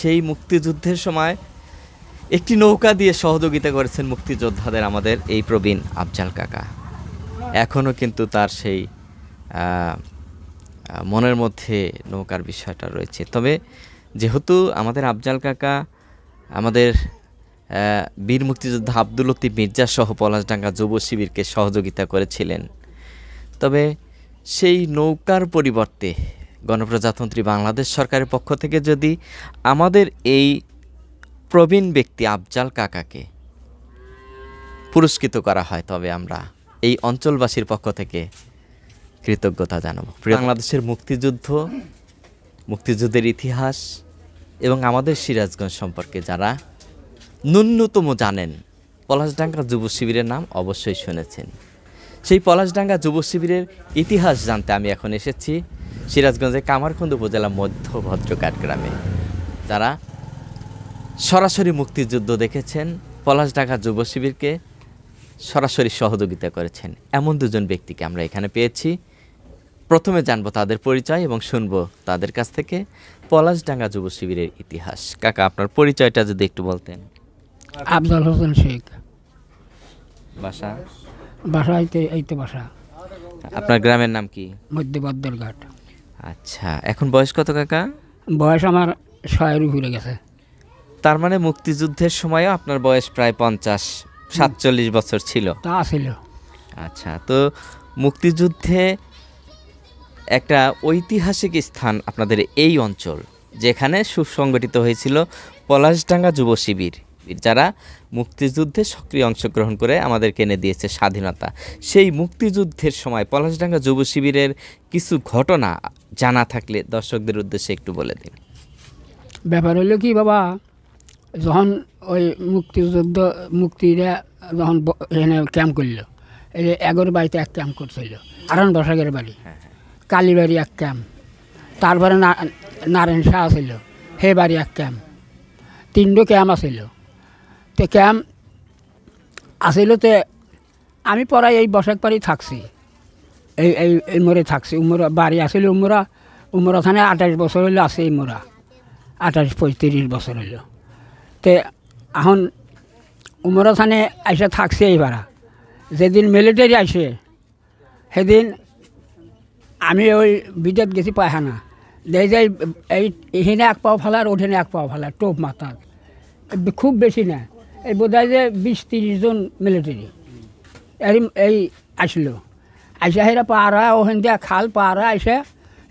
সেই মুক্তিযুদ্ধের সময় একটি নৌকা দিয়ে সহযোগিতা করেছেন মুক্তিযোদ্ধাদের আমাদের এই প্রবীণ আফজাল কাকা এখনও কিন্তু তার সেই মনের মধ্যে নৌকার বিষয়টা রয়েছে তবে যেহেতু আমাদের আফজাল কাকা আমাদের বীর মুক্তিযোদ্ধা আব্দুল লতিফ মির্জা সহ পলাশডাঙ্গা যুব শিবিরকে সহযোগিতা করেছিলেন তবে সেই নৌকার পরিবর্তে গণপ্রজাতন্ত্রী বাংলাদেশ সরকারের পক্ষ থেকে যদি আমাদের এই প্রবীণ ব্যক্তি আফজাল কাকাকে পুরস্কৃত করা হয় তবে আমরা এই অঞ্চলবাসীর পক্ষ থেকে কৃতজ্ঞতা জানাব বাংলাদেশের মুক্তিযুদ্ধ মুক্তিযুদ্ধের ইতিহাস এবং আমাদের সিরাজগঞ্জ সম্পর্কে যারা ন্যূনতম জানেন পলাশডাঙ্গা যুব শিবিরের নাম অবশ্যই শুনেছেন সেই পলাশডাঙ্গা যুব শিবিরের ইতিহাস জানতে আমি এখন এসেছি সিরাজগঞ্জের কামারখন্দ উপজেলা মধ্য ভদ্রকাট গ্রামে যারা সরাসরি মুক্তিযুদ্ধ দেখেছেন পলাশ ঢাকা যুব শিবিরকে সরাসরি সহযোগিতা করেছেন এমন দুজন ব্যক্তিকে আমরা এখানে পেয়েছি প্রথমে জানবো তাদের পরিচয় এবং শুনবো তাদের কাছ থেকে পলাশডাঙ্গা যুব শিবিরের ইতিহাস কাকা আপনার পরিচয়টা যদি একটু বলতেন আব্দুল হোসেন শেখ বাসা বাসা আপনার গ্রামের নাম কি মধ্য ঘাট আচ্ছা এখন বয়স কত কাকা বয়স আমার ছয়ের উপরে গেছে তার মানে মুক্তিযুদ্ধের সময়ও আপনার বয়স প্রায় পঞ্চাশ সাতচল্লিশ বছর ছিল তা ছিল আচ্ছা তো মুক্তিযুদ্ধে একটা ঐতিহাসিক স্থান আপনাদের এই অঞ্চল যেখানে সুসংগঠিত হয়েছিল পলাশডাঙ্গা যুব শিবির যারা মুক্তিযুদ্ধে সক্রিয় অংশগ্রহণ করে আমাদেরকে এনে দিয়েছে স্বাধীনতা সেই মুক্তিযুদ্ধের সময় পলাশডাঙ্গা যুব শিবিরের কিছু ঘটনা জানা থাকলে দর্শকদের উদ্দেশ্যে একটু বলে দিন ব্যাপার হলো কি বাবা যখন ওই মুক্তিযুদ্ধ মুক্তিরা যখন এখানে ক্যাম্প করলো এই বাড়িতে এক ক্যাম্প করছিল আরন বসাকের বাড়ি হ্যাঁ, হ্যাঁ। কালীবাড়ি এক ক্যাম্প তারপরে নারায়ণ শাহ ছিল হে বাড়ি এক ক্যাম্প তিনটো ক্যাম্প আছিল তো ক্যাম্প আসিল তো আমি পড়াই এই বসাক বাড়ি থাকছি এই এই এই মোড়ে থাকছে উমরা বাড়ি আসলে উমরা উমরা থানে আঠাশ বছর হইলো আছে এই মোড়া আঠাশ পঁয়ত্রিশ বছর হইলো তে এখন উমরা থানে আইসে থাকছে এই ভাড়া যেদিন মিলিটারি আইসে সেদিন আমি ওই বিদেত গেছি পায়খানা দেই যাই এই এখানে এক পাও ফালার ওখানে এক পাও ফালার টোপ মাথার খুব বেশি না এই বোধ হয় যে বিশ ত্রিশজন মিলিটারি এই আসলো আইসা হেরা পাহারা ওখান দিয়ে খাল পাহারা আইসা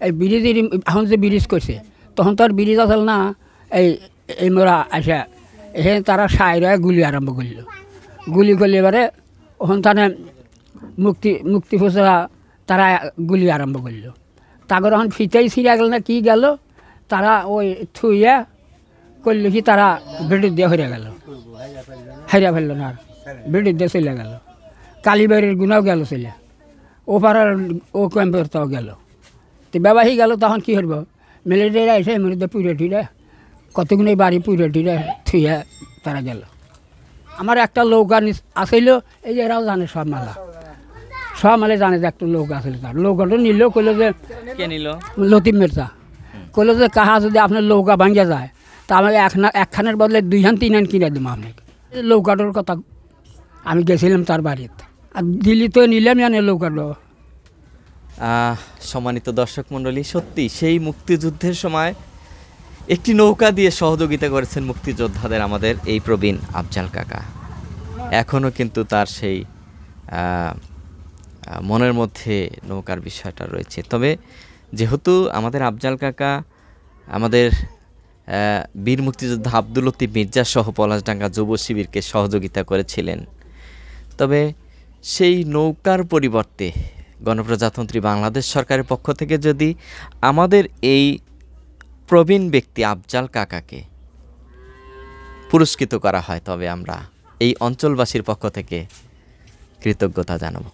এই ব্রিজ এখন যে ব্রিজ করছে তখন তো আর ব্রিজ আসল না এই এই মোরা আইসা এখানে তারা সাইরা গুলি আরম্ভ করল গুলি করলে এবারে ওখান তানে মুক্তি মুক্তি ফুসরা তারা গুলি আরম্ভ করল তারপর এখন ফিতেই ছিঁড়া গেল না কি গেল তারা ওই থুইয়া করল কি তারা ব্রিটিশ দিয়ে হইয়া গেল হেরা ফেললো না আর ব্রিটিশ দিয়ে চলে গেল কালীবাড়ির গুণাও গেল চলে ও ও ক্যাম্পের তাও গেল তো ব্যবাহী গেল তখন কী হইব মিলিটারিরা এসে মৃত পুরে টুড়ে কতগুলো বাড়ি পুরে টুড়ে থুয়ে তারা গেল আমার একটা লোক আসিল এই যে এরাও জানে সব মালা সব মালে জানে যে একটা লোক আসিল তার লোকটা নিল কলে যে কে নিল লতিফ মির্জা কলে যে কাহা যদি আপনার লৌকা ভাঙ্গে যায় তা আমাকে এক না একখানের বদলে দুই হান তিন হান কিনে দেবো আপনাকে লৌকাটোর কথা আমি গেছিলাম তার বাড়িতে আর তো নিলাম জানে লোকালো সম্মানিত দর্শক মণ্ডলী সত্যি সেই মুক্তিযুদ্ধের সময় একটি নৌকা দিয়ে সহযোগিতা করেছেন মুক্তিযোদ্ধাদের আমাদের এই প্রবীণ আফজাল কাকা এখনও কিন্তু তার সেই মনের মধ্যে নৌকার বিষয়টা রয়েছে তবে যেহেতু আমাদের আফজাল কাকা আমাদের বীর মুক্তিযোদ্ধা আব্দুল লতিফ মির্জা সহ পলাশডাঙ্গা যুব শিবিরকে সহযোগিতা করেছিলেন তবে সেই নৌকার পরিবর্তে গণপ্রজাতন্ত্রী বাংলাদেশ সরকারের পক্ষ থেকে যদি আমাদের এই প্রবীণ ব্যক্তি আফজাল কাকাকে পুরস্কৃত করা হয় তবে আমরা এই অঞ্চলবাসীর পক্ষ থেকে কৃতজ্ঞতা জানাবো